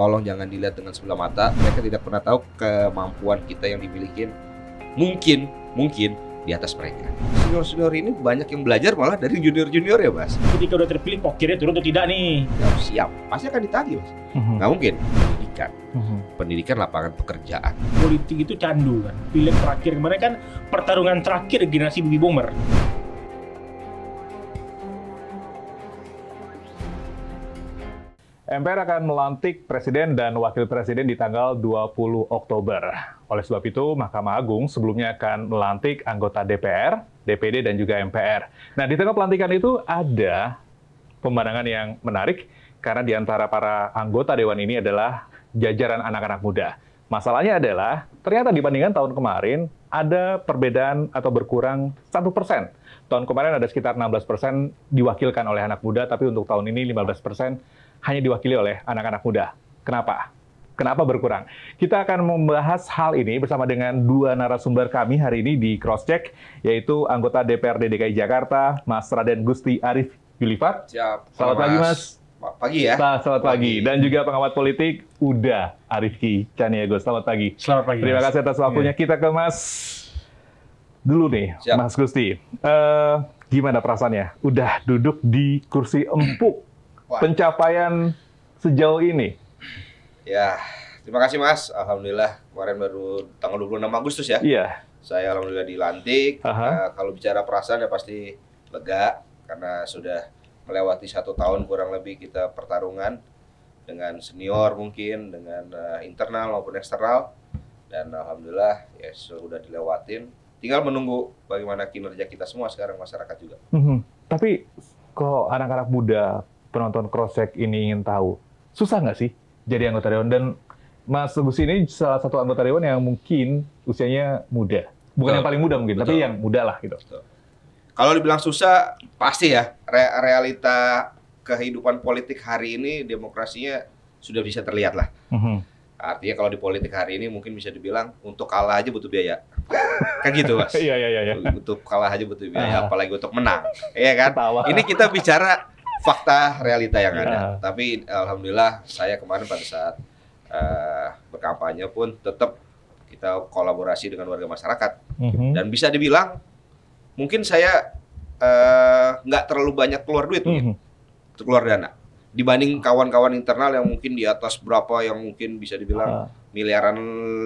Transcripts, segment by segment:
tolong jangan dilihat dengan sebelah mata. Mereka tidak pernah tahu kemampuan kita yang dimiliki. Mungkin, mungkin di atas mereka. Senior-senior ini banyak yang belajar malah dari junior-junior ya, Mas. Ketika udah terpilih, pokirnya turun atau tidak nih? harus ya, siap. Pasti akan ditagih, Mas. Mhm. Nggak mungkin. Pendidikan. Mhm. Pendidikan lapangan pekerjaan. Politik itu candu, kan. pilih terakhir kemarin kan pertarungan terakhir generasi baby boomer. MPR akan melantik presiden dan wakil presiden di tanggal 20 Oktober. Oleh sebab itu, Mahkamah Agung sebelumnya akan melantik anggota DPR, DPD, dan juga MPR. Nah, di tengah pelantikan itu ada pemandangan yang menarik karena di antara para anggota dewan ini adalah jajaran anak-anak muda. Masalahnya adalah ternyata dibandingkan tahun kemarin ada perbedaan atau berkurang satu persen. Tahun kemarin ada sekitar 16 persen diwakilkan oleh anak muda, tapi untuk tahun ini 15 persen hanya diwakili oleh anak-anak muda. Kenapa? Kenapa berkurang? Kita akan membahas hal ini bersama dengan dua narasumber kami hari ini di Crosscheck, yaitu anggota DPRD DKI Jakarta, Mas Raden Gusti Arif Yulifat. Siap. Selamat pagi, Mas. Pagi ya. Nah, selamat pagi. pagi. Dan juga pengamat politik Uda Arifki Caniago. Selamat pagi. Selamat pagi. Terima kasih atas waktunya. Iya. Kita ke Mas dulu nih, Siap. Mas Gusti. Uh, gimana perasaannya? Udah duduk di kursi empuk pencapaian sejauh ini? Ya, terima kasih Mas. Alhamdulillah kemarin baru tanggal 26 Agustus ya. Iya. Saya alhamdulillah dilantik. Nah, kalau bicara perasaan ya pasti lega karena sudah melewati satu tahun kurang lebih kita pertarungan dengan senior mungkin dengan uh, internal maupun eksternal dan alhamdulillah ya sudah dilewatin tinggal menunggu bagaimana kinerja kita semua sekarang masyarakat juga mm -hmm. tapi kok anak-anak muda penonton crosscheck ini ingin tahu. Susah nggak sih jadi anggota dewan? Dan Mas Agus ini salah satu anggota dewan yang mungkin usianya muda. Bukan Betul. yang paling muda mungkin, Betul. tapi yang muda lah gitu. Kalau dibilang susah, pasti ya. Re realita kehidupan politik hari ini demokrasinya sudah bisa terlihat lah. Mm -hmm. Artinya kalau di politik hari ini mungkin bisa dibilang untuk kalah aja butuh biaya. kan gitu, Mas. Iya, iya, iya, iya. Untuk kalah aja butuh biaya, ah. apalagi untuk menang. Iya kan? Ketawa. Ini kita bicara fakta realita yang ada. Iya. Tapi alhamdulillah saya kemarin pada saat uh, berkampanye pun tetap kita kolaborasi dengan warga masyarakat mm -hmm. dan bisa dibilang mungkin saya eh, nggak uh, terlalu banyak keluar duit mm -hmm. keluar dana dibanding kawan-kawan internal yang mungkin di atas berapa yang mungkin bisa dibilang uh. miliaran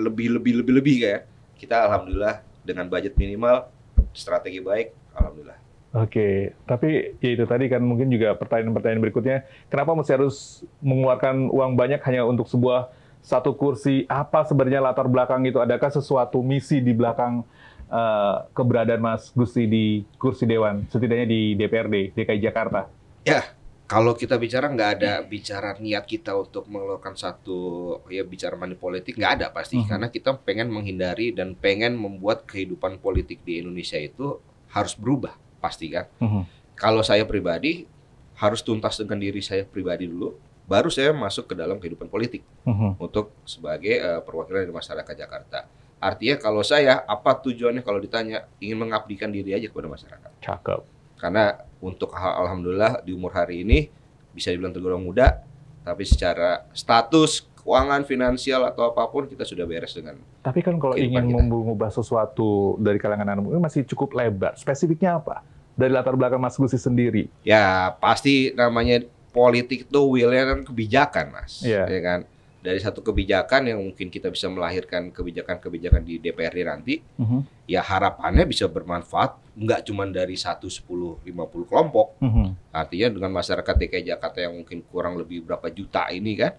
lebih lebih lebih lebih kayak ya. kita alhamdulillah dengan budget minimal strategi baik alhamdulillah Oke, tapi ya itu tadi kan mungkin juga pertanyaan-pertanyaan berikutnya, kenapa mesti harus mengeluarkan uang banyak hanya untuk sebuah satu kursi? Apa sebenarnya latar belakang itu? Adakah sesuatu misi di belakang uh, keberadaan Mas Gusti di kursi dewan, setidaknya di DPRD DKI Jakarta? Ya, kalau kita bicara nggak ada bicara niat kita untuk mengeluarkan satu ya bicara money politik nggak ada pasti hmm. karena kita pengen menghindari dan pengen membuat kehidupan politik di Indonesia itu harus berubah pasti kan. Mm-hmm. Kalau saya pribadi harus tuntas dengan diri saya pribadi dulu, baru saya masuk ke dalam kehidupan politik mm-hmm. untuk sebagai uh, perwakilan dari masyarakat Jakarta. Artinya kalau saya apa tujuannya kalau ditanya ingin mengabdikan diri aja kepada masyarakat. Cakep. Karena untuk alhamdulillah di umur hari ini bisa dibilang tergolong muda, tapi secara status keuangan finansial atau apapun kita sudah beres dengan. Tapi kan kalau ingin mengubah sesuatu dari kalangan anak muda masih cukup lebar. Spesifiknya apa? dari latar belakang Mas Gusi sendiri? Ya pasti namanya politik tuh wilayah kan kebijakan mas, Ya. ya kan. Dari satu kebijakan yang mungkin kita bisa melahirkan kebijakan-kebijakan di DPRD nanti, uh mhm. -huh. ya harapannya bisa bermanfaat nggak cuma dari satu sepuluh lima puluh kelompok. Uh mhm. -huh. Artinya dengan masyarakat DKI Jakarta yang mungkin kurang lebih berapa juta ini kan,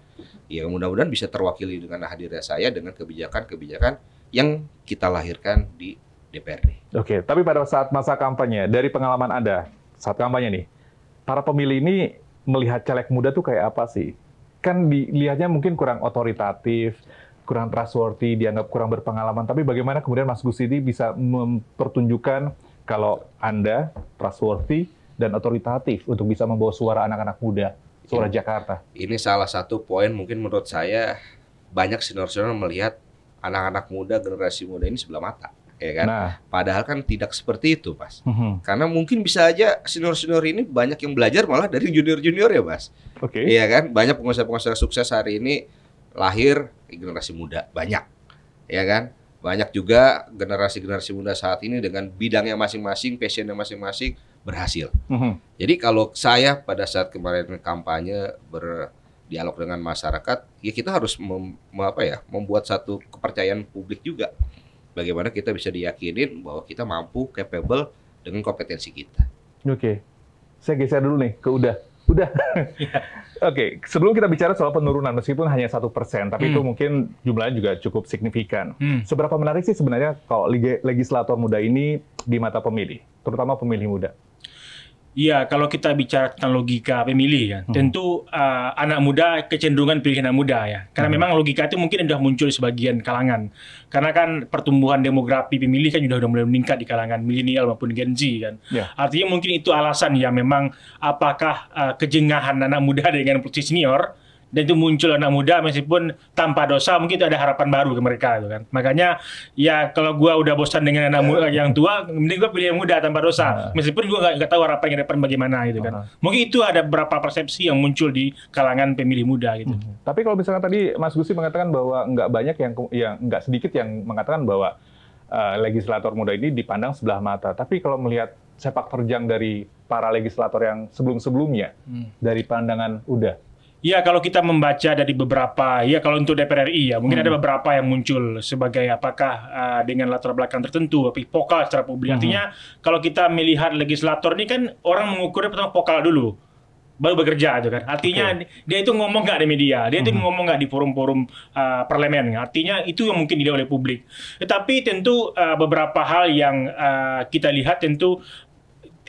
ya mudah-mudahan bisa terwakili dengan hadirnya saya dengan kebijakan-kebijakan yang kita lahirkan di DPRD. Oke, tapi pada saat masa kampanye, dari pengalaman Anda, saat kampanye nih, para pemilih ini melihat caleg muda tuh kayak apa sih? Kan dilihatnya mungkin kurang otoritatif, kurang trustworthy, dianggap kurang berpengalaman. Tapi bagaimana kemudian Mas Gus ini bisa mempertunjukkan kalau Anda trustworthy dan otoritatif untuk bisa membawa suara anak-anak muda, suara ini, iya. Jakarta? Ini salah satu poin mungkin menurut saya banyak senior-senior melihat anak-anak muda, generasi muda ini sebelah mata ya kan? Nah. Padahal kan tidak seperti itu, Mas. Mm -hmm. Karena mungkin bisa aja senior-senior ini banyak yang belajar malah dari junior-junior ya, Mas. Oke. Okay. Iya kan? Banyak pengusaha-pengusaha sukses hari ini lahir generasi muda banyak. Ya kan? Banyak juga generasi-generasi muda saat ini dengan bidangnya masing-masing, passionnya masing-masing berhasil. Mm -hmm. Jadi kalau saya pada saat kemarin kampanye ber dialog dengan masyarakat, ya kita harus mem, apa ya membuat satu kepercayaan publik juga bagaimana kita bisa diyakinin bahwa kita mampu capable dengan kompetensi kita. Oke. Okay. Saya geser dulu nih ke udah. Udah. Iya. Oke, okay. sebelum kita bicara soal penurunan, meskipun hanya satu persen, tapi hmm. itu mungkin jumlahnya juga cukup signifikan. Hmm. Seberapa menarik sih sebenarnya kalau legislator muda ini di mata pemilih, terutama pemilih muda? Iya, kalau kita bicara tentang logika pemilih ya hmm. tentu uh, anak muda kecenderungan pilih anak muda ya. Karena hmm. memang logika itu mungkin sudah muncul di sebagian kalangan. Karena kan pertumbuhan demografi pemilih kan sudah mulai meningkat di kalangan milenial maupun Gen Z kan. Yeah. Artinya mungkin itu alasan ya memang apakah uh, kejengahan anak muda dengan politisi senior dan itu muncul anak muda meskipun tanpa dosa mungkin itu ada harapan baru ke mereka gitu kan makanya ya kalau gua udah bosan dengan anak muda iya. yang tua mending gua pilih yang muda tanpa dosa iya. meskipun gua nggak tahu harapan yang depan bagaimana gitu kan iya. mungkin itu ada beberapa persepsi yang muncul di kalangan pemilih muda gitu hmm. tapi kalau misalnya tadi Mas Gusi mengatakan bahwa nggak banyak yang yang nggak sedikit yang mengatakan bahwa uh, legislator muda ini dipandang sebelah mata tapi kalau melihat sepak terjang dari para legislator yang sebelum-sebelumnya hmm. dari pandangan udah Ya kalau kita membaca dari beberapa, ya kalau untuk DPR RI ya mungkin hmm. ada beberapa yang muncul sebagai apakah uh, dengan latar belakang tertentu, tapi vokal secara publik. Hmm. Artinya kalau kita melihat legislator ini kan orang mengukurnya pertama vokal dulu baru bekerja itu kan. Artinya okay. dia itu ngomong nggak di media, dia -hmm. itu ngomong nggak di forum-forum uh, parlemen. Artinya itu yang mungkin dilihat oleh publik. Tetapi tentu uh, beberapa hal yang uh, kita lihat tentu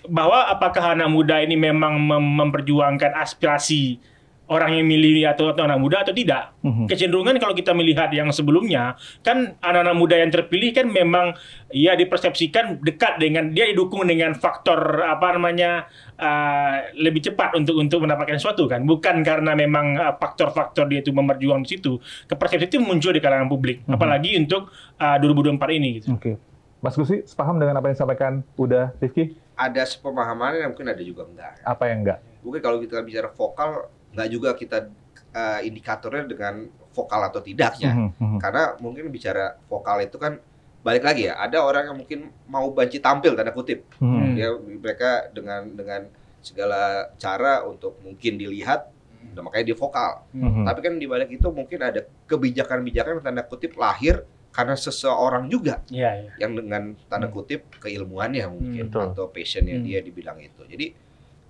bahwa apakah anak muda ini memang mem memperjuangkan aspirasi orang yang milih atau, atau anak muda atau tidak. Mm-hmm. Kecenderungan kalau kita melihat yang sebelumnya kan anak-anak muda yang terpilih kan memang ya dipersepsikan dekat dengan dia didukung dengan faktor apa namanya uh, lebih cepat untuk untuk mendapatkan sesuatu kan. Bukan karena memang eh, faktor-faktor dia itu memperjuang di situ. Kepersepsi itu muncul di kalangan publik, mm-hmm. apalagi untuk eh, uh, 2024 ini gitu. Oke. Okay. Mas Gusi, sepaham dengan apa yang disampaikan Uda Rifki? Ada sepemahaman yang mungkin ada juga enggak. Apa yang enggak? Mungkin kalau kita bicara vokal nggak juga kita uh, indikatornya dengan vokal atau tidaknya mm -hmm. karena mungkin bicara vokal itu kan balik lagi ya ada orang yang mungkin mau banci tampil tanda kutip hmm. hmm. Ya, mereka dengan dengan segala cara untuk mungkin dilihat hmm. dan makanya dia vokal hmm. tapi kan di balik itu mungkin ada kebijakan-kebijakan tanda kutip lahir karena seseorang juga yeah, yeah. yang dengan tanda kutip keilmuannya mungkin hmm, atau passionnya hmm. dia dibilang itu jadi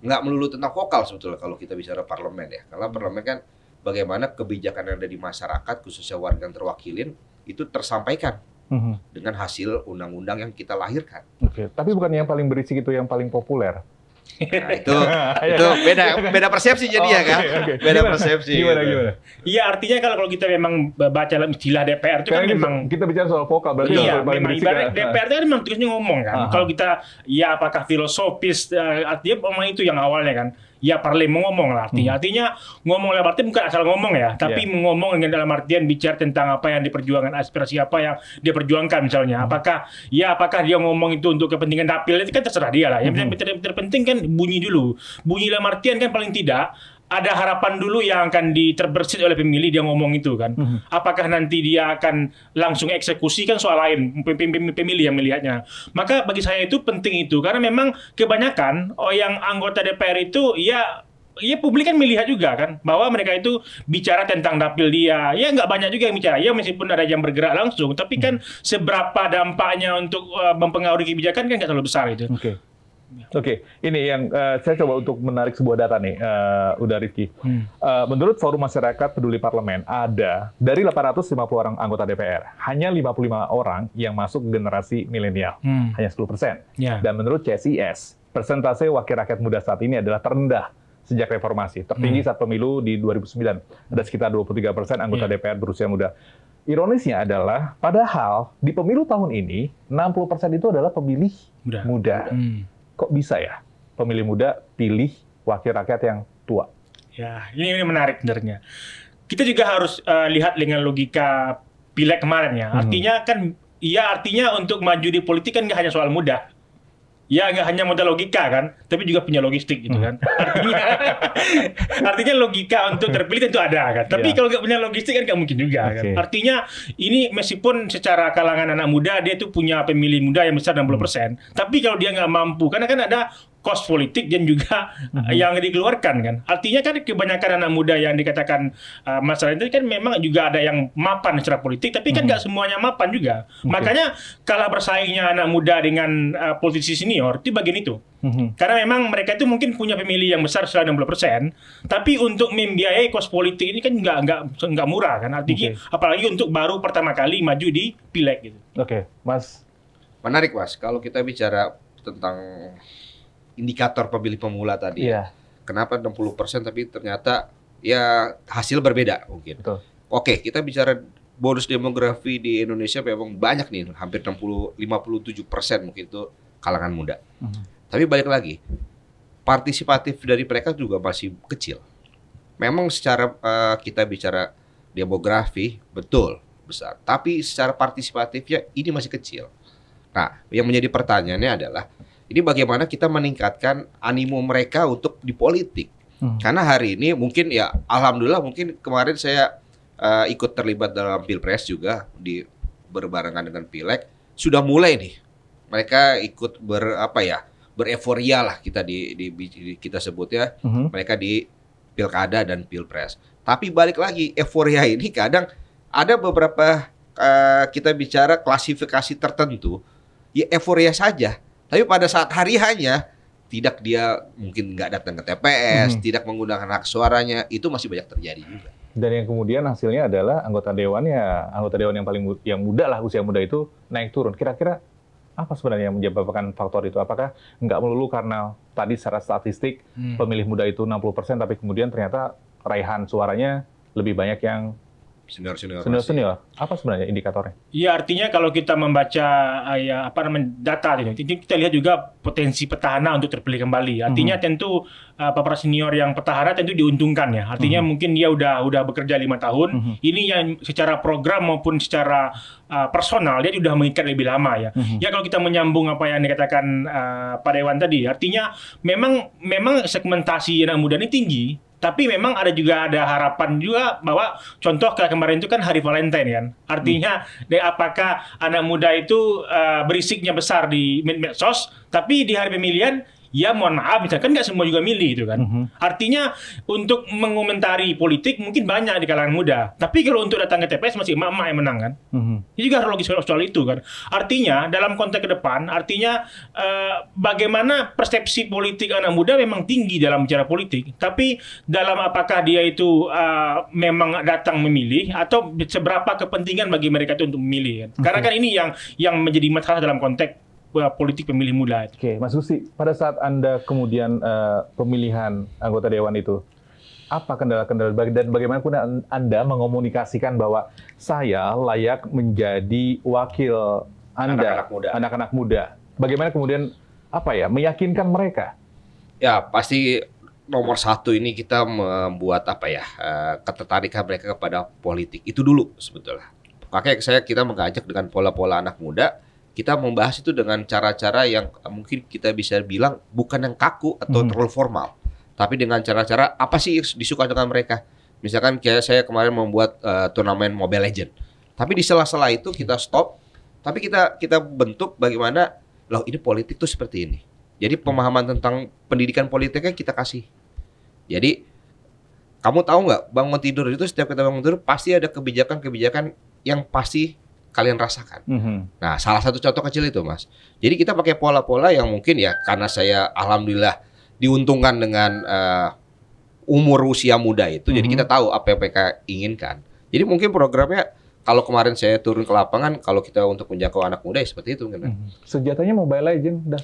nggak melulu tentang vokal sebetulnya kalau kita bicara parlemen ya karena parlemen kan bagaimana kebijakan yang ada di masyarakat khususnya warga yang terwakilin itu tersampaikan mm-hmm. dengan hasil undang-undang yang kita lahirkan. Oke, okay. tapi bukan yang paling berisik itu yang paling populer. Nah, itu itu beda beda persepsi jadi oh, ya kan. Okay, Beda gimana, persepsi. Gimana gitu. gimana? Iya artinya kalau kalau kita memang baca istilah DPR itu kan kita, memang kita bicara soal vokal berarti iya, memang ibarat ya. DPR itu kan memang terusnya ngomong kan. -huh. Kalau kita ya apakah filosofis eh, artinya memang itu yang awalnya kan ya parle ngomong lah artinya. Hmm. Artinya ngomong lah berarti bukan asal ngomong ya, iya. tapi yeah. ngomong dengan dalam artian bicara tentang apa yang diperjuangkan, aspirasi apa yang dia perjuangkan misalnya. Hmm. Apakah ya apakah dia ngomong itu untuk kepentingan dapil itu kan terserah dia lah. Yang hmm. terpenting kan bunyi dulu. Bunyi dalam artian kan paling tidak ada harapan dulu yang akan diterbersit oleh pemilih dia ngomong itu kan. Mm -hmm. Apakah nanti dia akan langsung eksekusi kan soal lain pemilih yang melihatnya. Maka bagi saya itu penting itu karena memang kebanyakan oh yang anggota DPR itu ya ya publik kan melihat juga kan bahwa mereka itu bicara tentang dapil dia ya nggak banyak juga yang bicara ya meskipun ada yang bergerak langsung tapi kan mhm. seberapa dampaknya untuk eh, mempengaruhi kebijakan kan nggak terlalu besar itu. Okay. Iya. Oke, okay. ini yang uh, saya coba untuk menarik sebuah data nih, uh, Uda Rifki. Hmm. Uh, menurut Forum Masyarakat Peduli Parlemen, ada dari 850 orang anggota DPR, hanya 55 orang yang masuk generasi milenial, hmm. hanya 10 persen. Yeah. Dan menurut CSIS, persentase wakil rakyat muda saat ini adalah terendah sejak reformasi, tertinggi hmm. saat pemilu di 2009, ada sekitar 23 persen anggota yeah. DPR berusia muda. Ironisnya adalah, padahal di pemilu tahun ini, 60 persen itu adalah pemilih muda. muda. Hmm kok bisa ya pemilih muda pilih wakil rakyat yang tua? Ya, ini, menarik sebenarnya. Kita juga harus uh, lihat dengan logika pilek kemarin ya. Hmm. Artinya hmm. kan, ya artinya untuk maju di politik kan nggak hanya soal muda ya nggak hanya modal logika kan, tapi juga punya logistik gitu kan. Hmm. Artinya, artinya logika untuk terpilih itu ada kan. Tapi yeah. kalau nggak punya logistik kan nggak mungkin juga okay. kan. Artinya ini meskipun secara kalangan anak muda dia tuh punya pemilih muda yang besar 60%, hmm. tapi kalau dia nggak mampu, karena kan ada kos politik dan juga mm-hmm. yang dikeluarkan kan. Artinya kan kebanyakan anak muda yang dikatakan uh, eh, masalah itu kan memang juga ada yang mapan secara politik, tapi kan mhm. nggak mm-hmm. semuanya mapan juga. Okay. Makanya kalah bersaingnya anak muda dengan uh, politisi senior itu bagian itu. Mm-hmm. Karena memang mereka itu mungkin punya pemilih yang besar selain 60 persen, tapi untuk membiayai kos politik ini kan nggak nggak nggak murah kan. Artinya okay. apalagi untuk baru pertama kali maju di pileg gitu. Oke, okay. Mas. Menarik Mas, kalau kita bicara tentang indikator pemilih pemula tadi. Iya. Kenapa 60% tapi ternyata ya hasil berbeda mungkin. Betul. Oke, kita bicara bonus demografi di Indonesia memang banyak nih, hampir 60 57% mungkin itu kalangan muda. Mm -hmm. Tapi balik lagi, partisipatif dari mereka juga masih kecil. Memang secara uh, kita bicara demografi betul besar, tapi secara partisipatifnya ini masih kecil. Nah, yang menjadi pertanyaannya adalah ini bagaimana kita meningkatkan animo mereka untuk di politik. Hmm. Karena hari ini mungkin ya alhamdulillah mungkin kemarin saya uh, ikut terlibat dalam pilpres juga di berbarengan dengan pileg sudah mulai nih mereka ikut ber apa ya bereforia lah kita di, di, di kita sebut ya hmm. mereka di pilkada dan pilpres. Tapi balik lagi euforia ini kadang ada beberapa uh, kita bicara klasifikasi tertentu ya euforia saja tapi pada saat hari hanya tidak dia mungkin nggak datang ke TPS, hmm. tidak menggunakan hak suaranya, itu masih banyak terjadi juga. Dan yang kemudian hasilnya adalah anggota dewan ya, anggota dewan yang paling muda, yang muda lah usia muda itu naik turun. Kira-kira apa sebenarnya yang menyebabkan faktor itu? Apakah nggak melulu karena tadi secara statistik hmm. pemilih muda itu 60 persen, tapi kemudian ternyata raihan suaranya lebih banyak yang Senior senior. Senior senior. Apa sebenarnya indikatornya? Iya artinya kalau kita membaca ah, ya apa namanya data itu kita lihat juga potensi petahana untuk terpilih kembali. Artinya hmm. tentu ah, para senior yang petahana tentu diuntungkan ya. Artinya hmm. mungkin dia udah udah bekerja lima tahun. Hmm. Ini yang secara program maupun secara uh, personal dia sudah mengikat lebih lama ya. Hmm. Ya kalau kita menyambung apa yang dikatakan uh, Pak Dewan tadi, artinya memang memang segmentasi yang muda ini tinggi tapi memang ada juga ada harapan juga bahwa contoh kayak kemarin itu kan hari Valentine kan artinya hmm. de, apakah anak muda itu uh, berisiknya besar di medsos tapi di hari pemilihan ya mohon maaf misalkan nggak semua juga milih itu kan. Mm-hmm. Artinya untuk mengomentari politik mungkin banyak di kalangan muda. Tapi kalau untuk datang ke TPS masih emak-emak yang menang kan. Mm-hmm. Ini juga harus logis soal itu kan. Artinya dalam konteks ke depan artinya uh, bagaimana persepsi politik anak muda memang tinggi dalam bicara politik. Tapi dalam apakah dia itu eh, memang datang memilih atau seberapa kepentingan bagi mereka itu untuk memilih kan. Okay. Karena kan ini yang yang menjadi masalah dalam konteks politik pemilih muda. Oke, okay. Mas Gusti, pada saat Anda kemudian uh, pemilihan anggota dewan itu, apa kendala-kendala dan bagaimana pun Anda mengomunikasikan bahwa saya layak menjadi wakil Anda, anak-anak muda. muda. Bagaimana kemudian apa ya meyakinkan mereka? Ya pasti nomor satu ini kita membuat apa ya eh, ketertarikan mereka kepada politik itu dulu sebetulnya. Makanya saya kita mengajak dengan pola-pola anak muda kita membahas itu dengan cara-cara yang eh, mungkin kita bisa bilang bukan yang kaku atau hmm. terlalu formal, tapi dengan cara-cara apa sih disuka dengan mereka. Misalkan kayak saya kemarin membuat uh, turnamen Mobile Legend, tapi di sela-sela itu kita stop, tapi kita kita bentuk bagaimana loh ini politik tuh seperti ini. Jadi hmm. pemahaman tentang pendidikan politiknya kita kasih. Jadi kamu tahu nggak bangun tidur itu setiap kita bangun tidur pasti ada kebijakan-kebijakan yang pasti kalian rasakan. Mm -hmm. Nah, salah satu contoh kecil itu, Mas. Jadi kita pakai pola-pola yang mungkin ya karena saya alhamdulillah diuntungkan dengan uh, umur usia muda itu. Mm -hmm. Jadi mm-hmm. kita tahu apa yang mereka inginkan. Jadi mungkin programnya kalau kemarin saya turun ke lapangan, kalau kita untuk menjangkau anak muda ya seperti itu mungkin. Mm -hmm. Senjatanya Mobile Legend dah.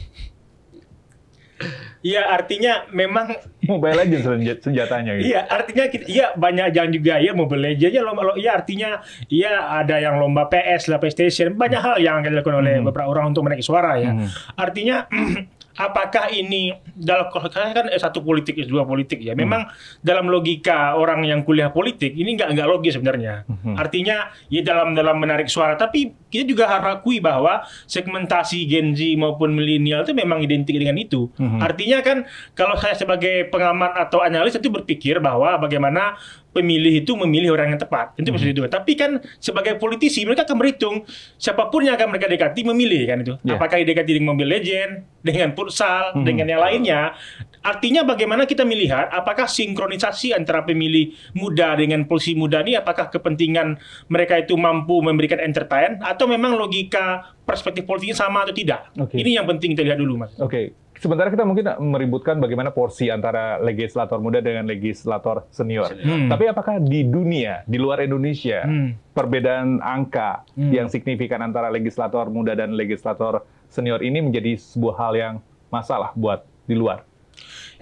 Iya artinya memang Mobile Legends senjatanya gitu. Iya artinya iya banyak yang juga ya Mobile Legends ya lomba iya artinya iya ada yang lomba PS lah PlayStation banyak hmm. hal yang dilakukan oleh hmm. beberapa orang untuk menaiki suara ya. Hmm. Artinya apakah ini dalam saya kan S1 politik S2 politik ya. Memang hmm. dalam logika orang yang kuliah politik ini nggak nggak logis sebenarnya. Hmm. Artinya ya dalam dalam menarik suara tapi kita juga harus akui bahwa segmentasi Gen Z maupun milenial itu memang identik dengan itu. Hmm. Artinya kan kalau saya sebagai pengamat atau analis itu berpikir bahwa bagaimana pemilih itu memilih orang yang tepat. Itu mhm. maksud itu. Tapi kan sebagai politisi mereka akan berhitung siapapun yang akan mereka dekati memilih kan itu. Yeah. Apakah dekati dengan mobil Legend, dengan futsal, hmm. dengan yang lainnya. Artinya bagaimana kita melihat apakah sinkronisasi antara pemilih muda dengan polisi muda ini apakah kepentingan mereka itu mampu memberikan entertain atau memang logika perspektif politiknya sama atau tidak. Okay. Ini yang penting kita lihat dulu Mas. Oke. Okay sementara kita mungkin meributkan bagaimana porsi antara legislator muda dengan legislator senior. Hmm. Tapi apakah di dunia, di luar Indonesia, hmm. perbedaan angka hmm. yang signifikan antara legislator muda dan legislator senior ini menjadi sebuah hal yang masalah buat di luar?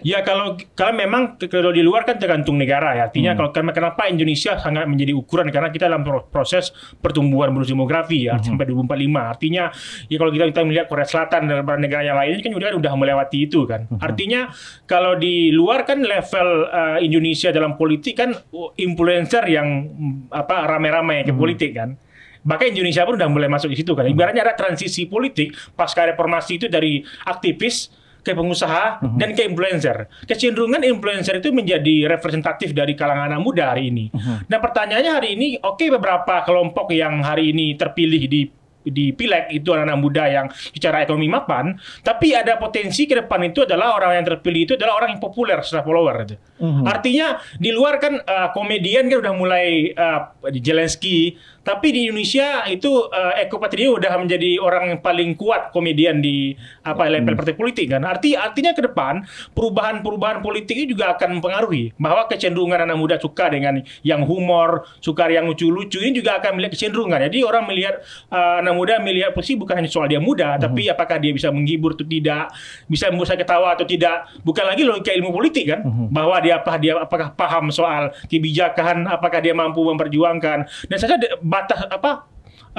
Ya kalau kalau memang kalau di luar kan tergantung negara ya. Artinya hmm. kalau kenapa Indonesia sangat menjadi ukuran karena kita dalam proses pertumbuhan bonus demografi ya hmm. sampai 2045. Artinya ya kalau kita, kita melihat Korea Selatan dan beberapa negara yang lain kan juga sudah melewati itu kan. Hmm. Artinya kalau di luar kan level uh, Indonesia dalam politik kan oh, influencer yang mm, apa ramai rame ke hmm. politik kan bahkan Indonesia pun sudah mulai masuk di situ kan. Hmm. Ibaratnya ada transisi politik pasca reformasi itu dari aktivis ke pengusaha uh-huh. dan ke influencer. Kecenderungan influencer itu menjadi representatif dari kalangan anak muda hari ini. Uh-huh. Nah pertanyaannya hari ini, oke okay, beberapa kelompok yang hari ini terpilih di di pileg itu anak-anak muda yang secara ekonomi mapan, tapi ada potensi ke depan itu adalah orang yang terpilih itu adalah orang yang populer secara follower. Uh mm-hmm. -huh. Artinya di luar kan uh, komedian kan udah mulai uh, eh, Jelenski, tapi di Indonesia itu uh, Eko Patrio udah menjadi orang yang paling kuat komedian di apa hmm. level partai politik kan. Arti artinya ke depan perubahan-perubahan politik ini juga akan mempengaruhi bahwa kecenderungan anak muda suka dengan yang humor, suka yang lucu-lucu ini juga akan melihat kecenderungan. Jadi orang melihat uh, anak muda melihat posisi bukan hanya soal dia muda, hmm. tapi apakah dia bisa menghibur atau tidak, bisa membuat saya ketawa atau tidak. Bukan lagi logika ilmu politik kan, hmm. bahwa dia apa dia apakah paham soal kebijakan, apakah dia mampu memperjuangkan. Dan saya batas apa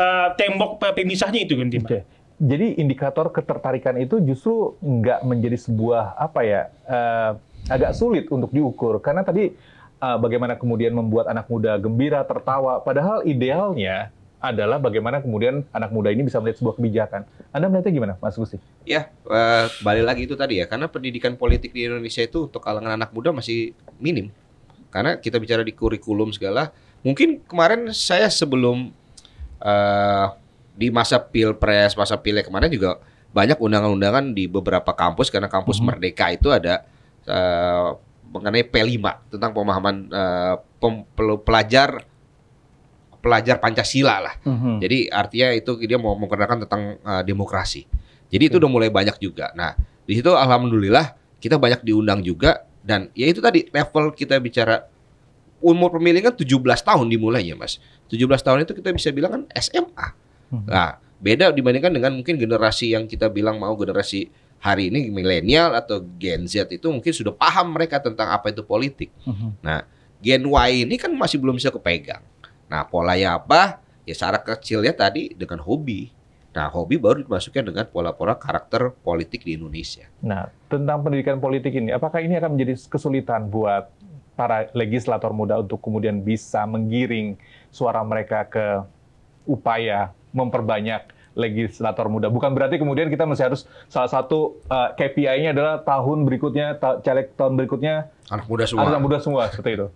uh, tembok pemisahnya itu kan Okay. Jadi indikator ketertarikan itu justru nggak menjadi sebuah apa ya uh, agak sulit untuk diukur karena tadi uh, bagaimana kemudian membuat anak muda gembira tertawa padahal idealnya adalah bagaimana kemudian anak muda ini bisa melihat sebuah kebijakan. Anda melihatnya gimana, Mas Gusti? Ya, uh, balik lagi itu tadi ya, karena pendidikan politik di Indonesia itu untuk kalangan anak muda masih minim. Karena kita bicara di kurikulum segala, Mungkin kemarin saya sebelum uh, di masa pilpres, masa pilek kemarin juga banyak undangan-undangan di beberapa kampus karena kampus hmm. Merdeka itu ada uh, mengenai P5 tentang pemahaman uh, pem, pelajar pelajar Pancasila lah. Hmm. Jadi artinya itu dia mau mengkerjakan tentang uh, demokrasi. Jadi itu udah mulai banyak juga. Nah, di situ alhamdulillah kita banyak diundang juga dan ya itu tadi level kita bicara umur pemilih kan 17 tahun dimulainya mas 17 tahun itu kita bisa bilang kan SMA hmm. nah beda dibandingkan dengan mungkin generasi yang kita bilang mau generasi hari ini milenial atau Gen Z itu mungkin sudah paham mereka tentang apa itu politik. Hmm. Nah, Gen Y ini kan masih belum bisa kepegang. Nah, pola polanya apa? Ya secara ya tadi dengan hobi. Nah, hobi baru dimasukkan dengan pola-pola karakter politik di Indonesia. Nah, tentang pendidikan politik ini, apakah ini akan menjadi kesulitan buat para legislator muda untuk kemudian bisa menggiring suara mereka ke upaya memperbanyak legislator muda. Bukan berarti kemudian kita masih harus salah satu uh, eh, KPI-nya adalah tahun berikutnya ta caleg tahun berikutnya anak muda semua. Anak muda semua seperti itu.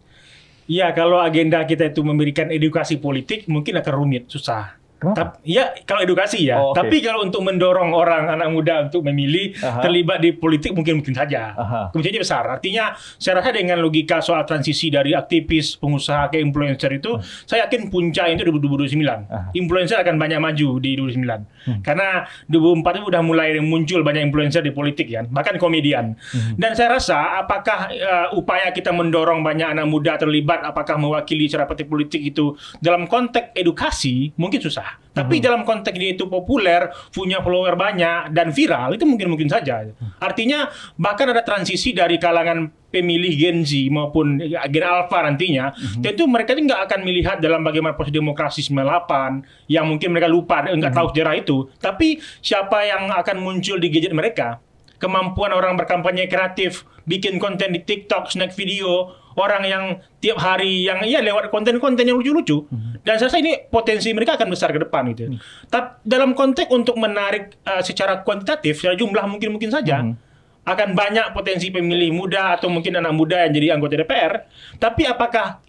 Iya, kalau agenda kita itu memberikan edukasi politik mungkin akan rumit, susah. Kenapa? Iya, kalau edukasi ya. Oh, okay. Tapi kalau untuk mendorong orang anak muda untuk memilih -huh. terlibat di politik mungkin mungkin saja. Kemungkinannya besar. Artinya saya rasa dengan logika soal transisi dari aktivis, pengusaha ke influencer itu, -huh. Hmm. saya yakin puncak itu 2029. sembilan. Influencer akan banyak maju di Uh sembilan hmm. Karena 2004 itu sudah mulai muncul banyak influencer di politik ya, bahkan komedian. -huh. Hmm. Dan saya rasa apakah uh, upaya kita mendorong banyak anak muda terlibat apakah mewakili secara politik itu dalam konteks edukasi mungkin susah. Iya. Tapi mhm. dalam konteks dia itu populer, punya follower banyak dan viral itu mungkin-mungkin saja. Hmm. Artinya bahkan ada transisi dari kalangan pemilih Gen Z maupun ya, Gen Alpha nantinya, mm-hmm. tentu mereka ini nggak akan melihat dalam bagaimana proses demokrasi 98 yang mungkin mereka lupa nggak mm-hmm. tahu sejarah itu. Tapi siapa yang akan muncul di gadget mereka? Kemampuan orang berkampanye kreatif, bikin konten di TikTok, snack video, orang yang tiap hari yang iya lewat konten-konten yang lucu-lucu hmm. dan saya rasa ini potensi mereka akan besar ke depan gitu. Hmm. Tapi dalam konteks untuk menarik uh, secara kuantitatif secara jumlah mungkin-mungkin saja hmm. akan banyak potensi pemilih muda atau mungkin anak muda yang jadi anggota DPR. Tapi apakah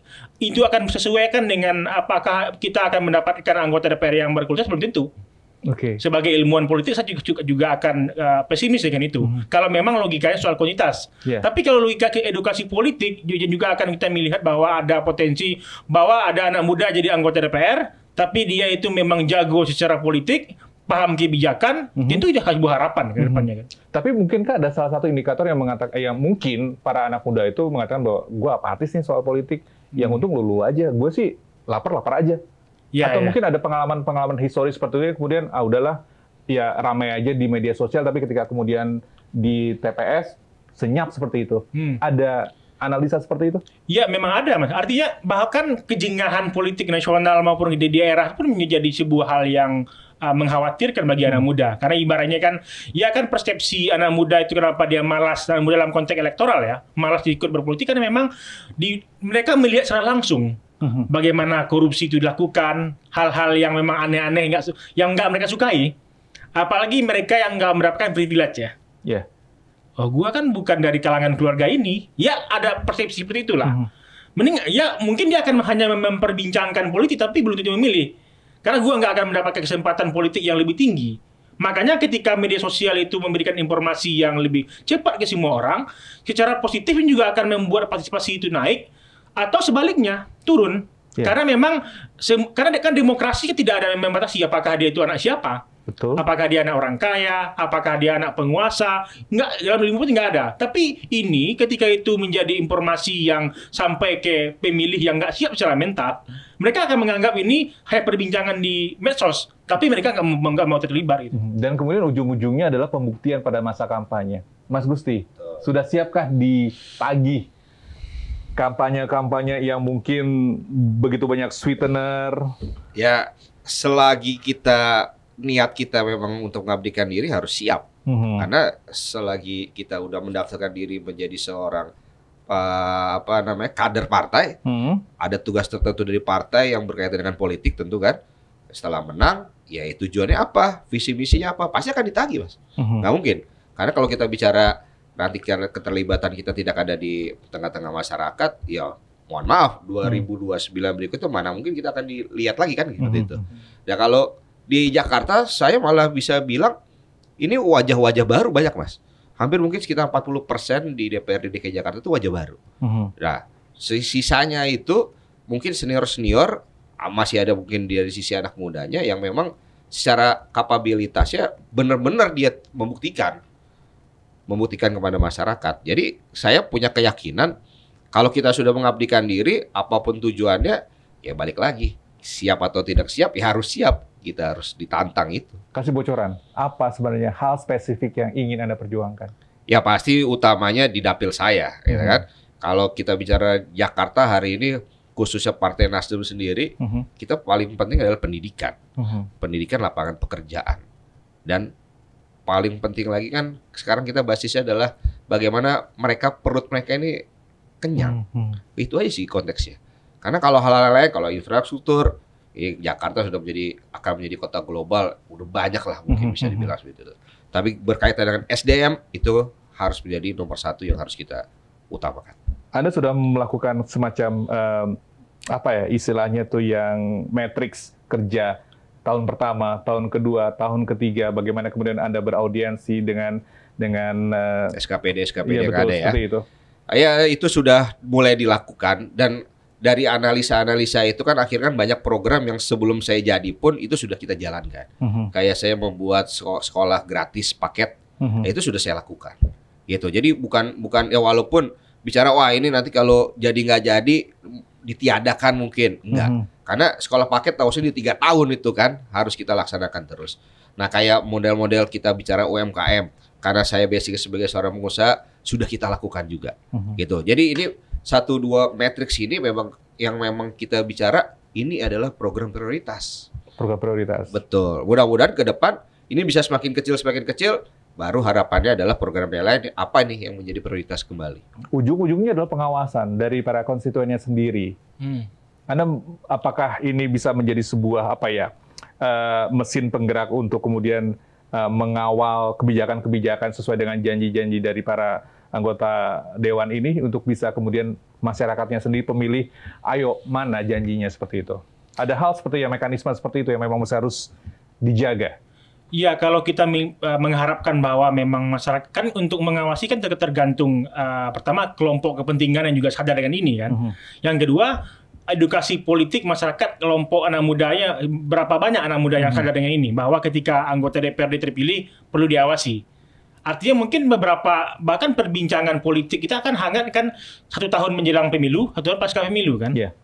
itu akan sesuaikan dengan apakah kita akan mendapatkan anggota DPR yang berkualitas belum tentu. Okay. Sebagai ilmuwan politik saya juga, juga, juga akan uh, pesimis dengan itu. Hmm. Kalau memang logikanya soal kualitas. Yeah. Tapi kalau logika ke edukasi politik juga akan kita melihat bahwa ada potensi bahwa ada anak muda jadi anggota DPR, tapi dia itu memang jago secara politik, paham kebijakan, mm -hmm. itu sudah sebuah harapan ke mhm. depannya mm -hmm. kan. Tapi mungkinkah ada salah satu indikator yang mengatakan eh, yang mungkin para anak muda itu mengatakan bahwa gue apatis nih soal politik, mm -hmm. yang mhm. untung lulu aja, gue sih lapar-lapar aja. Ya, Atau ya. mungkin ada pengalaman-pengalaman historis seperti itu kemudian ah udahlah ya ramai aja di media sosial tapi ketika kemudian di TPS senyap seperti itu. Hmm. Ada analisa seperti itu? Ya memang ada mas. Artinya bahkan kejengahan politik nasional maupun di daerah pun menjadi sebuah hal yang uh, mengkhawatirkan bagi hmm. anak muda karena ibaratnya kan ya kan persepsi anak muda itu kenapa dia malas dalam konteks elektoral ya malas ikut berpolitik karena memang di mereka melihat secara langsung hmm. bagaimana korupsi itu dilakukan, hal-hal yang memang aneh-aneh nggak yang nggak mereka sukai, apalagi mereka yang nggak mendapatkan privilege ya. Yeah. Oh, gua kan bukan dari kalangan keluarga ini. Ya ada persepsi seperti itulah. Hmm. Mending ya mungkin dia akan hanya memperbincangkan politik tapi belum tentu memilih. Karena gua nggak akan mendapatkan kesempatan politik yang lebih tinggi. Makanya ketika media sosial itu memberikan informasi yang lebih cepat ke semua orang, secara positif juga akan membuat partisipasi itu naik atau sebaliknya turun yeah. karena memang karena kan demokrasi tidak ada yang membatasi apakah dia itu anak siapa Betul. Apakah dia anak orang kaya, apakah dia anak penguasa, nggak dalam ilmu pun nggak ada. Tapi ini ketika itu menjadi informasi yang sampai ke pemilih yang nggak siap secara mental, mereka akan menganggap ini kayak perbincangan di medsos, tapi mereka nggak mau, mau terlibat. Gitu. Dan kemudian ujung-ujungnya adalah pembuktian pada masa kampanye. Mas Gusti, sudah siapkah di pagi kampanye-kampanye yang mungkin begitu banyak sweetener. Ya, selagi kita niat kita memang untuk mengabdikan diri harus siap. Mm-hmm. Karena selagi kita udah mendaftarkan diri menjadi seorang uh, apa namanya kader partai, mm-hmm. ada tugas tertentu dari partai yang berkaitan dengan politik tentu kan. Setelah menang, ya tujuannya apa, visi misinya apa, pasti akan ditagi, mas. Mm-hmm. mungkin. Karena kalau kita bicara nanti keterlibatan kita tidak ada di tengah-tengah masyarakat ya mohon maaf 2029 hmm. berikutnya mana mungkin kita akan dilihat lagi kan gitu itu. Ya kalau di Jakarta saya malah bisa bilang ini wajah-wajah baru banyak mas. Hampir mungkin sekitar 40% persen di DPRD DKI Jakarta itu wajah baru. Hmm. Nah, sisanya itu mungkin senior-senior ah, masih ada mungkin dari sisi anak mudanya yang memang secara kapabilitasnya benar-benar dia membuktikan membuktikan kepada masyarakat. Jadi saya punya keyakinan kalau kita sudah mengabdikan diri, apapun tujuannya, ya balik lagi. Siap atau tidak siap, ya harus siap. Kita harus ditantang itu. Kasih bocoran, apa sebenarnya hal spesifik yang ingin Anda perjuangkan? Ya pasti utamanya di dapil saya, hmm. ya mhm. kan? Kalau kita bicara Jakarta hari ini, khususnya Partai Nasdem sendiri, hmm. kita paling penting adalah pendidikan. Hmm. Pendidikan lapangan pekerjaan. Dan paling penting lagi kan sekarang kita basisnya adalah bagaimana mereka perut mereka ini kenyang. Hmm, hmm. Itu aja sih konteksnya. Karena kalau hal-hal lain kalau infrastruktur ya Jakarta sudah menjadi akan menjadi kota global udah banyak lah mungkin hmm, bisa hmm, dibilang seperti itu. Tapi berkaitan dengan SDM itu harus menjadi nomor satu yang harus kita utamakan. Anda sudah melakukan semacam um, apa ya istilahnya tuh yang matrix kerja tahun pertama, tahun kedua, tahun ketiga, bagaimana kemudian Anda beraudiensi dengan dengan uh, eh, SKPD SKPD iya, yang betul, ada ya. Itu. Ya itu sudah mulai dilakukan dan dari analisa-analisa itu kan akhirnya banyak program yang sebelum saya jadi pun itu sudah kita jalankan. Uh mhm. -huh. Kayak saya membuat sekolah, gratis paket, uh -huh. ya itu sudah saya lakukan. Gitu. Jadi bukan bukan ya walaupun bicara wah ini nanti kalau jadi nggak jadi ditiadakan mungkin enggak mm -hmm. karena sekolah paket tahu di tiga tahun itu kan harus kita laksanakan terus nah kayak model-model kita bicara UMKM karena saya basic sebagai seorang pengusaha sudah kita lakukan juga mm -hmm. gitu jadi ini satu dua matriks ini memang yang memang kita bicara ini adalah program prioritas program prioritas betul mudah-mudahan ke depan ini bisa semakin kecil semakin kecil baru harapannya adalah program yang lain apa nih yang menjadi prioritas kembali? Ujung-ujungnya adalah pengawasan dari para konstituennya sendiri. Hmm. Anda apakah ini bisa menjadi sebuah apa ya uh, mesin penggerak untuk kemudian uh, mengawal kebijakan-kebijakan sesuai dengan janji-janji dari para anggota dewan ini untuk bisa kemudian masyarakatnya sendiri pemilih ayo mana janjinya seperti itu. Ada hal seperti yang mekanisme seperti itu yang memang harus dijaga. Iya, kalau kita eh, mengharapkan bahwa memang masyarakat kan untuk mengawasi kan tergantung uh, pertama kelompok kepentingan yang juga sadar dengan ini kan. Uh mhm. -huh. Yang kedua edukasi politik masyarakat kelompok anak mudanya berapa banyak anak muda yang mhm. sadar dengan ini bahwa ketika anggota DPRD terpilih perlu diawasi. Artinya mungkin beberapa bahkan perbincangan politik kita akan hangat kan satu tahun menjelang pemilu, atau pasca pemilu kan. Yeah.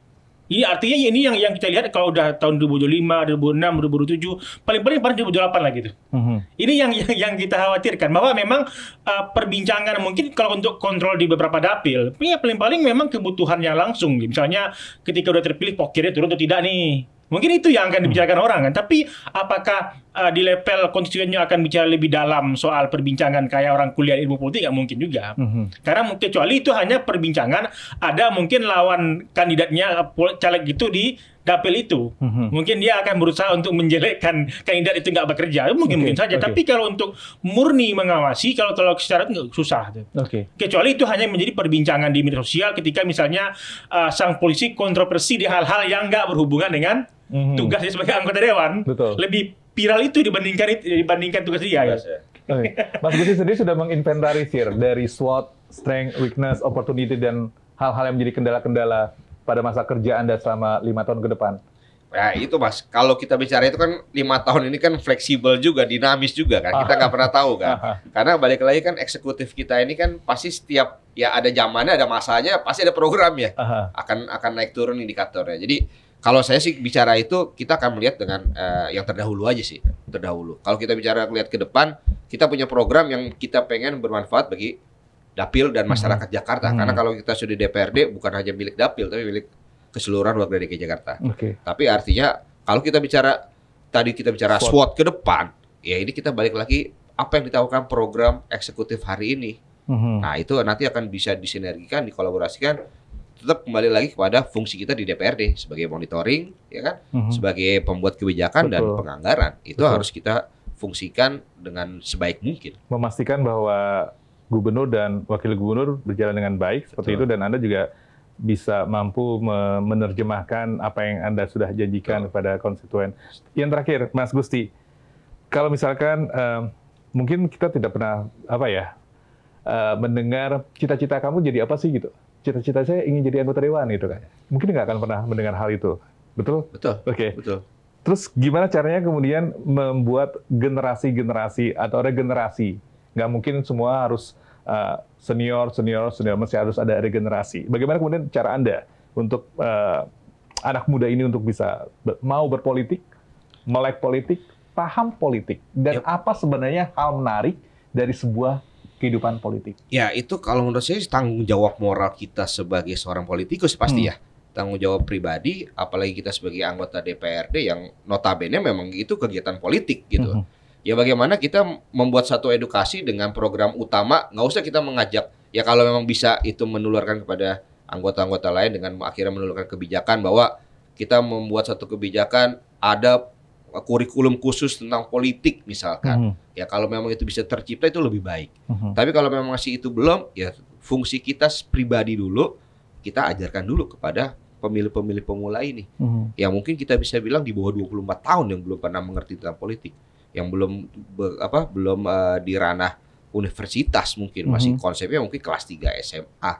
Jadi iya, artinya ini yang yang kita lihat kalau udah tahun 2005, 2006, 2007, paling-paling pada 2008 lah gitu. Mm -hmm. Ini yang, yang yang kita khawatirkan bahwa memang uh, perbincangan mungkin kalau untuk kontrol di beberapa dapil, ya paling-paling memang kebutuhannya langsung. Misalnya ketika udah terpilih pokirnya turun atau tidak nih. Mungkin itu yang akan mhm. dibicarakan hmm. orang kan. Tapi apakah uh, di level konstituennya akan bicara lebih dalam soal perbincangan kayak orang kuliah ilmu politik nggak mungkin juga. Mm-hmm. Karena kecuali itu hanya perbincangan ada mungkin lawan kandidatnya eh, caleg gitu di dapil itu. Mm-hmm. Mungkin dia akan berusaha untuk menjelekkan kandidat itu nggak bekerja. Mungkin okay. mungkin saja. Okay. Tapi kalau untuk murni mengawasi kalau kalau secara itu susah. Okay. Kecuali itu hanya menjadi perbincangan di media sosial ketika misalnya uh, sang polisi kontroversi di hal-hal yang nggak berhubungan dengan mm-hmm. tugasnya sebagai anggota dewan. Betul. Lebih viral itu dibandingkan dibandingkan tugas dia. ya. ya. Okay. Mas Gusi sendiri sudah menginventarisir dari SWOT, strength, weakness, opportunity dan hal-hal yang menjadi kendala-kendala pada masa kerja Anda selama lima tahun ke depan. Ya itu mas, kalau kita bicara itu kan lima tahun ini kan fleksibel juga, dinamis juga kan. Kita nggak pernah tahu kan. Karena balik lagi kan eksekutif kita ini kan pasti setiap ya ada zamannya, ada masanya, pasti ada program ya. Akan akan naik turun indikatornya. Jadi kalau saya sih bicara itu kita akan melihat dengan uh, yang terdahulu aja sih terdahulu kalau kita bicara melihat ke depan kita punya program yang kita pengen bermanfaat bagi dapil dan hmm. masyarakat hmm. Jakarta hmm. karena kalau kita sudah DPRD bukan hanya milik dapil tapi milik keseluruhan warga DKI Jakarta okay. tapi artinya kalau kita bicara tadi kita bicara SWOT. SWOT ke depan ya ini kita balik lagi apa yang ditawarkan program eksekutif hari ini hmm. nah itu nanti akan bisa disinergikan dikolaborasikan tetap kembali lagi kepada fungsi kita di DPRD sebagai monitoring, ya kan, mm-hmm. sebagai pembuat kebijakan Betul. dan penganggaran. Itu Betul. harus kita fungsikan dengan sebaik mungkin. Memastikan bahwa gubernur dan wakil gubernur berjalan dengan baik seperti Betul. itu dan Anda juga bisa mampu menerjemahkan apa yang Anda sudah janjikan Betul. kepada konstituen. Yang terakhir, Mas Gusti, kalau misalkan um, mungkin kita tidak pernah apa ya uh, mendengar cita-cita kamu jadi apa sih gitu cita-cita saya ingin jadi anggota dewan gitu kan. Mungkin nggak akan pernah mendengar hal itu. Betul? Betul. Oke. Okay. Betul. Terus gimana caranya kemudian membuat generasi-generasi atau regenerasi Nggak mungkin semua harus eh, senior, senior, senior, masih harus ada regenerasi. Bagaimana kemudian cara Anda untuk uh, anak muda ini untuk bisa mau berpolitik, melek politik, paham politik, dan yep. apa sebenarnya hal menarik dari sebuah kehidupan politik. Ya itu kalau menurut saya tanggung jawab moral kita sebagai seorang politikus pasti hmm. ya tanggung jawab pribadi, apalagi kita sebagai anggota DPRD yang notabene memang itu kegiatan politik gitu. -hmm. Ya bagaimana kita membuat satu edukasi dengan program utama, nggak usah kita mengajak. Ya kalau memang bisa itu menularkan kepada anggota-anggota lain dengan akhirnya menularkan kebijakan bahwa kita membuat satu kebijakan ada kurikulum khusus tentang politik misalkan. Mm -hmm. Ya kalau memang itu bisa tercipta itu lebih baik. Mm -hmm. Tapi kalau memang masih itu belum, ya fungsi kita pribadi dulu kita ajarkan dulu kepada pemilih-pemilih pemula ini. Mm -hmm. yang mungkin kita bisa bilang di bawah 24 tahun yang belum pernah mengerti tentang politik, yang belum be, apa belum uh, di ranah universitas mungkin mm -hmm. masih konsepnya mungkin kelas 3 SMA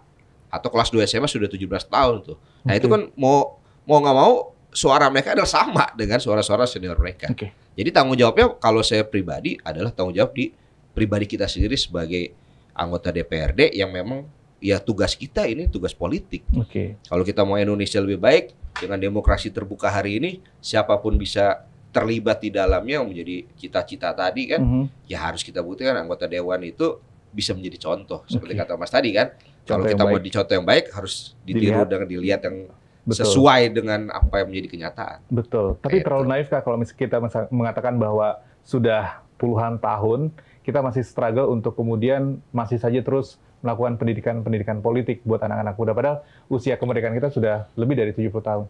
atau kelas 2 SMA sudah 17 tahun tuh. Nah, okay. itu kan mau mau nggak mau suara mereka adalah sama dengan suara-suara senior mereka. Okay. Jadi tanggung jawabnya kalau saya pribadi adalah tanggung jawab di pribadi kita sendiri sebagai anggota DPRD yang memang ya tugas kita ini tugas politik. Okay. Kalau kita mau Indonesia lebih baik dengan demokrasi terbuka hari ini siapapun bisa terlibat di dalamnya menjadi cita-cita tadi kan mm -hmm. ya harus kita buktikan anggota dewan itu bisa menjadi contoh seperti kata Mas tadi kan. kalau kita mau dicontoh yang baik harus ditiru dilihat. dengan dilihat yang Betul. sesuai dengan apa yang menjadi kenyataan. Betul. Tapi Kayak gitu. terlalu naif kah kalau misalnya kita mengatakan bahwa sudah puluhan tahun kita masih struggle untuk kemudian masih saja terus melakukan pendidikan-pendidikan politik buat anak-anak muda padahal usia kemerdekaan kita sudah lebih dari 70 tahun.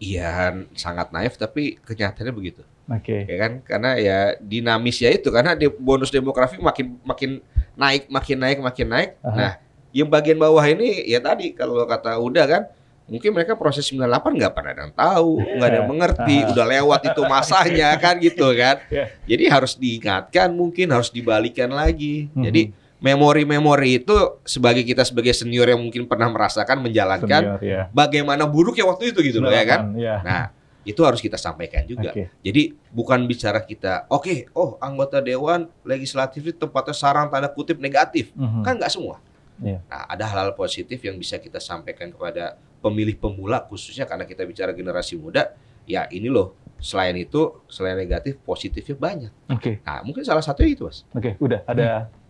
Iya, sangat naif tapi kenyataannya begitu. Oke. Okay. Ya kan karena ya dinamisnya itu karena bonus demografi makin makin naik makin naik makin naik. Aha. Nah, yang bagian bawah ini ya tadi kalau kata udah kan mungkin mereka proses 98 nggak pernah ada yang tahu, nggak ada yang eh, mengerti, eh. udah lewat itu masanya kan gitu kan. Iya. Jadi harus diingatkan, mungkin harus dibalikan lagi. Mhm. Jadi memori-memori itu sebagai kita sebagai senior yang mungkin pernah merasakan menjalankan senior, yeah. bagaimana buruknya waktu itu gitu loh ya kan. yeah. Nah, itu harus kita sampaikan juga. Okay. Jadi bukan bicara kita, oke, okay, oh anggota dewan legislatif itu tempatnya sarang tanda kutip negatif, mm -hmm. kan nggak semua. Yeah. Nah, ada hal-hal positif yang bisa kita sampaikan kepada pemilih pemula khususnya karena kita bicara generasi muda, ya ini loh. Selain itu, selain negatif, positifnya banyak. Oke. Okay. Nah, mungkin salah satu itu, Mas. Oke, okay, udah ada hmm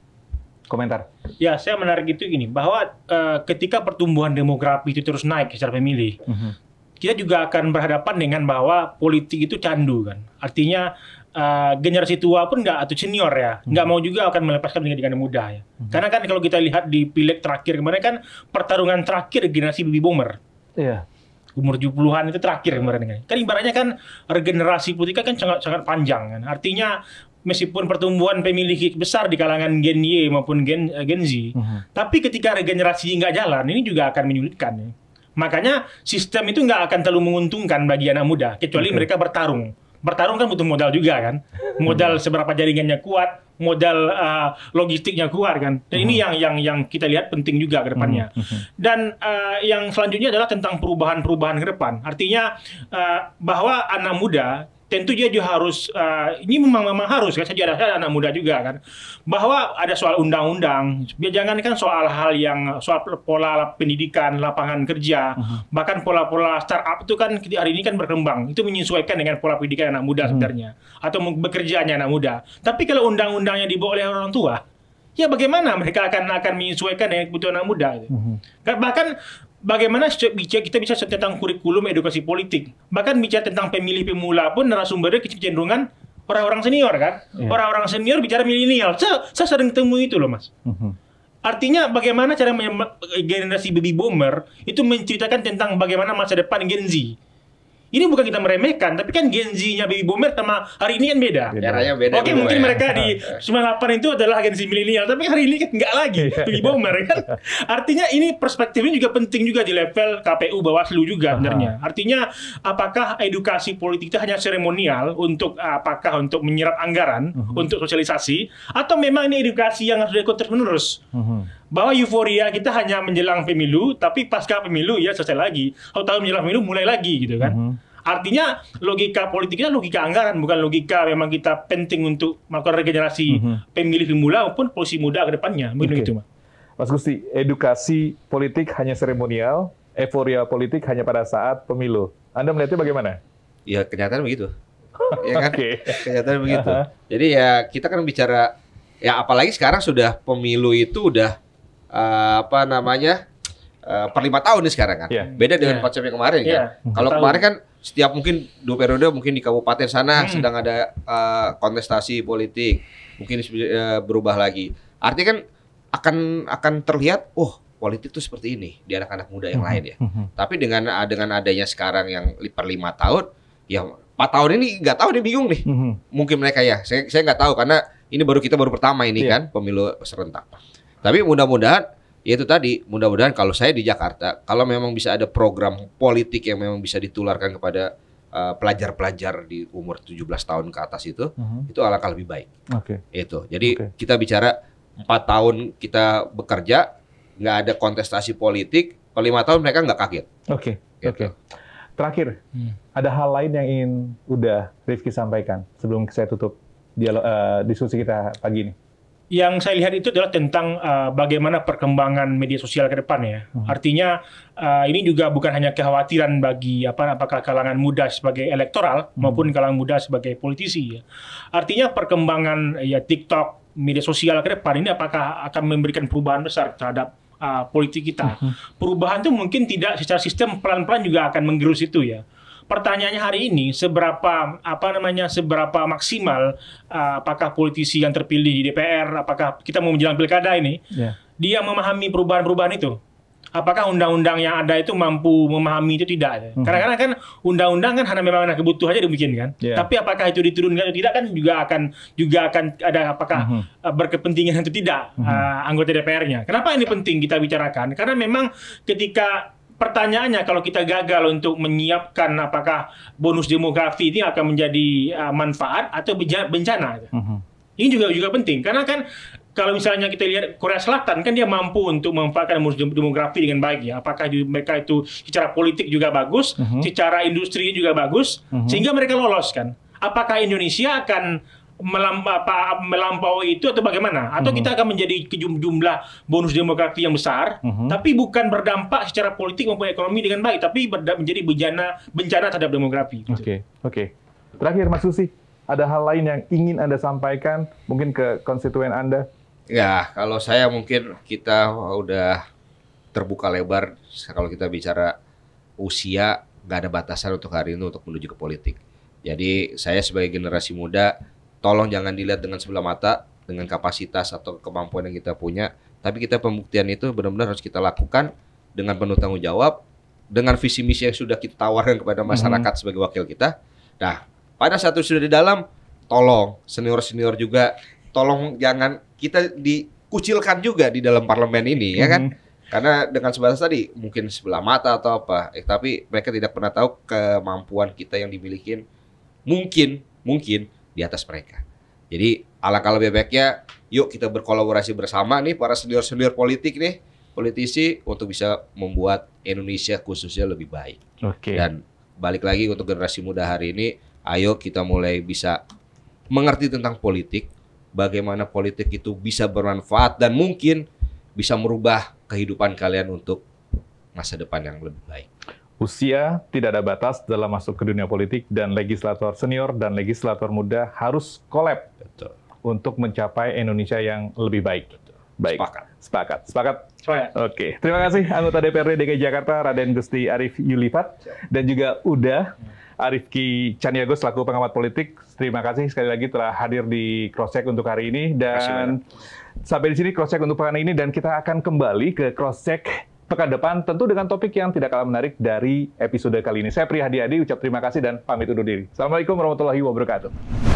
komentar. Ya, saya menarik itu gini bahwa uh, ketika pertumbuhan demografi itu terus naik secara pemilih, mm -hmm. kita juga akan berhadapan dengan bahwa politik itu candu kan. Artinya uh, generasi tua pun nggak atau senior ya hmm. nggak hmm. mau juga akan melepaskan dengan muda ya. Hmm. Karena kan kalau kita lihat di pileg terakhir kemarin kan pertarungan terakhir generasi baby boomer. Iya. Umur 70-an itu terakhir kemarin kan. Kan ibaratnya kan regenerasi politik kan sangat sangat panjang kan. Artinya meskipun pertumbuhan pemilih besar di kalangan Gen Y maupun Gen eh, Gen Z, uh-huh. tapi ketika regenerasi nggak jalan, ini juga akan menyulitkan. Ya. Makanya sistem itu nggak akan terlalu menguntungkan bagi anak muda, kecuali okay. mereka bertarung bertarung kan butuh modal juga kan. Modal seberapa jaringannya kuat, modal uh, logistiknya kuat kan. Dan ini hmm. yang yang yang kita lihat penting juga ke depannya. Hmm, hmm, Dan uh, yang selanjutnya adalah tentang perubahan-perubahan ke depan. Artinya uh, bahwa anak muda tentu dia juga harus uh, ini memang memang harus kan saya ada anak muda juga kan bahwa ada soal undang-undang jangan kan soal hal yang soal pola pendidikan lapangan kerja uh -huh. bahkan pola-pola startup itu kan hari ini kan berkembang itu menyesuaikan dengan pola pendidikan anak muda uh hmm. -huh. sebenarnya atau bekerjanya anak muda tapi kalau undang-undangnya dibawa oleh orang tua ya bagaimana mereka akan akan menyesuaikan dengan kebutuhan anak muda gitu. Mm Bahkan bagaimana bicara kita bisa tentang kurikulum edukasi politik. Bahkan bicara tentang pemilih pemula pun narasumbernya kecenderungan orang-orang senior kan. Iya. Orang-orang yeah. senior bicara milenial. Saya, saya sering temui itu loh mas. Mm -hmm. Artinya bagaimana cara generasi baby boomer itu menceritakan tentang bagaimana masa depan Gen Z ini bukan kita meremehkan, tapi kan Gen z baby boomer sama hari ini kan beda. Caranya beda. Oke, mungkin ya. mereka di 98 itu adalah Z milenial, tapi hari ini kan nggak lagi iya. baby boomer kan. Artinya ini perspektifnya juga penting juga di level KPU Bawaslu juga sebenarnya. Artinya apakah edukasi politik itu hanya seremonial untuk apakah untuk menyerap anggaran, uh mhm. -huh. untuk sosialisasi atau memang ini edukasi yang harus dilakukan terus-menerus. Uh mhm. -huh bahwa euforia kita hanya menjelang pemilu, tapi pasca pemilu ya selesai lagi. Kalau tahun menjelang pemilu mulai lagi gitu kan. Mm -hmm. Artinya logika politiknya logika anggaran, bukan logika memang kita penting untuk melakukan regenerasi mm -hmm. pemilih pemula maupun posisi muda ke depannya. Begitu okay. gitu, Mas. Mas Gusti, edukasi politik hanya seremonial, euforia politik hanya pada saat pemilu. Anda melihatnya bagaimana? Ya, kenyataan begitu. ya kan? Okay. Kenyataan begitu. Uh -huh. Jadi ya kita kan bicara ya apalagi sekarang sudah pemilu itu udah Eh, apa namanya uh, per lima tahun nih sekarang kan. Yeah. Beda dengan yeah. yang kemarin kan. Kalau kemarin kan setiap mungkin dua periode mungkin di kabupaten sana hmm. sedang ada uh, kontestasi politik, mungkin uh, berubah lagi. Artinya kan akan akan terlihat, oh politik itu seperti ini di anak-anak muda yang hmm. lain ya. Hmm. Tapi dengan dengan adanya sekarang yang per lima tahun, ya empat tahun ini nggak tahu dia bingung nih. Hmm. Mungkin mereka ya, saya saya nggak tahu karena ini baru kita baru pertama ini yeah. kan pemilu serentak. Tapi mudah-mudahan ya itu tadi mudah-mudahan kalau saya di Jakarta kalau memang bisa ada program politik yang memang bisa ditularkan kepada pelajar eh, pelajar-pelajar di umur 17 tahun ke atas itu uh-huh. itu alangkah lebih baik. Oke. Okay. Itu. Jadi okay. kita bicara empat tahun kita bekerja nggak ada kontestasi politik kalau lima tahun mereka nggak kaget. Oke. Okay. Gitu. Oke. Okay. Terakhir hmm. ada hal lain yang ingin udah Rifki sampaikan sebelum saya tutup dialog uh, diskusi kita pagi ini yang saya lihat itu adalah tentang uh, bagaimana perkembangan media sosial ke depan ya. Hmm. Artinya uh, ini juga bukan hanya kekhawatiran bagi apa apakah kalangan muda sebagai elektoral hmm. maupun kalangan muda sebagai politisi ya. Artinya perkembangan ya TikTok, media sosial ke depan ini apakah akan memberikan perubahan besar terhadap uh, politik kita. Hmm. Perubahan itu mungkin tidak secara sistem pelan-pelan juga akan menggerus itu ya pertanyaannya hari ini seberapa apa namanya seberapa maksimal uh, apakah politisi yang terpilih di DPR apakah kita mau menjelang pilkada ini yeah. dia memahami perubahan-perubahan itu apakah undang-undang yang ada itu mampu memahami itu tidak mm-hmm. karena karena kan undang-undang kan hanya memang anak kebutuhan aja dibikin kan yeah. tapi apakah itu diturunkan atau tidak kan juga akan juga akan ada apakah mm-hmm. berkepentingan atau tidak mm-hmm. uh, anggota DPR-nya kenapa ini penting kita bicarakan karena memang ketika pertanyaannya kalau kita gagal untuk menyiapkan apakah bonus demografi ini akan menjadi uh, manfaat atau bencana. Uh mhm. -huh. Ini juga juga penting karena kan kalau misalnya kita lihat Korea Selatan kan dia mampu untuk memanfaatkan bonus demografi dengan baik ya. Apakah mereka itu secara politik juga bagus, uh mhm. -huh. secara industri juga bagus uh mhm. -huh. sehingga mereka lolos kan. Apakah Indonesia akan melampaui itu atau bagaimana? Atau mm -hmm. kita akan menjadi jumlah bonus demokrasi yang besar, mm -hmm. tapi bukan berdampak secara politik maupun ekonomi dengan baik, tapi menjadi bencana bencana terhadap demografi. Oke, gitu. oke. Okay. Okay. Terakhir Mas Susi, ada hal lain yang ingin anda sampaikan mungkin ke konstituen anda? Ya, kalau saya mungkin kita udah terbuka lebar kalau kita bicara usia nggak ada batasan untuk hari ini untuk menuju ke politik. Jadi saya sebagai generasi muda tolong jangan dilihat dengan sebelah mata dengan kapasitas atau kemampuan yang kita punya tapi kita pembuktian itu benar-benar harus kita lakukan dengan penuh tanggung jawab dengan visi misi yang sudah kita tawarkan kepada mhm. masyarakat mm -hmm. sebagai wakil kita nah pada satu sudah di dalam tolong senior senior juga tolong jangan kita dikucilkan juga di dalam parlemen ini mm -hmm. ya kan mhm. karena dengan sebatas tadi mungkin sebelah mata atau apa eh, tapi mereka tidak pernah tahu kemampuan kita yang dimiliki mungkin mungkin di atas mereka. Jadi alangkah lebih baiknya yuk kita berkolaborasi bersama nih para senior-senior politik nih, politisi untuk bisa membuat Indonesia khususnya lebih baik. Oke. Okay. Dan balik lagi untuk generasi muda hari ini, ayo kita mulai bisa mengerti tentang politik, bagaimana politik itu bisa bermanfaat dan mungkin bisa merubah kehidupan kalian untuk masa depan yang lebih baik. Usia tidak ada batas dalam masuk ke dunia politik dan legislator senior dan legislator muda harus kolab untuk mencapai Indonesia yang lebih baik. Baik. Sepakat. Sepakat. Sepakat. Oke. Terima kasih anggota DPRD DKI Jakarta Raden Gusti Arif Yulifat dan juga Uda Arifki Caniago selaku pengamat politik. Terima kasih sekali lagi telah hadir di Crosscheck untuk hari ini dan sampai di sini Crosscheck untuk hari ini dan kita akan kembali ke Crosscheck pekan depan tentu dengan topik yang tidak kalah menarik dari episode kali ini. Saya Prihadi Adi, ucap terima kasih dan pamit undur diri. Assalamualaikum warahmatullahi wabarakatuh.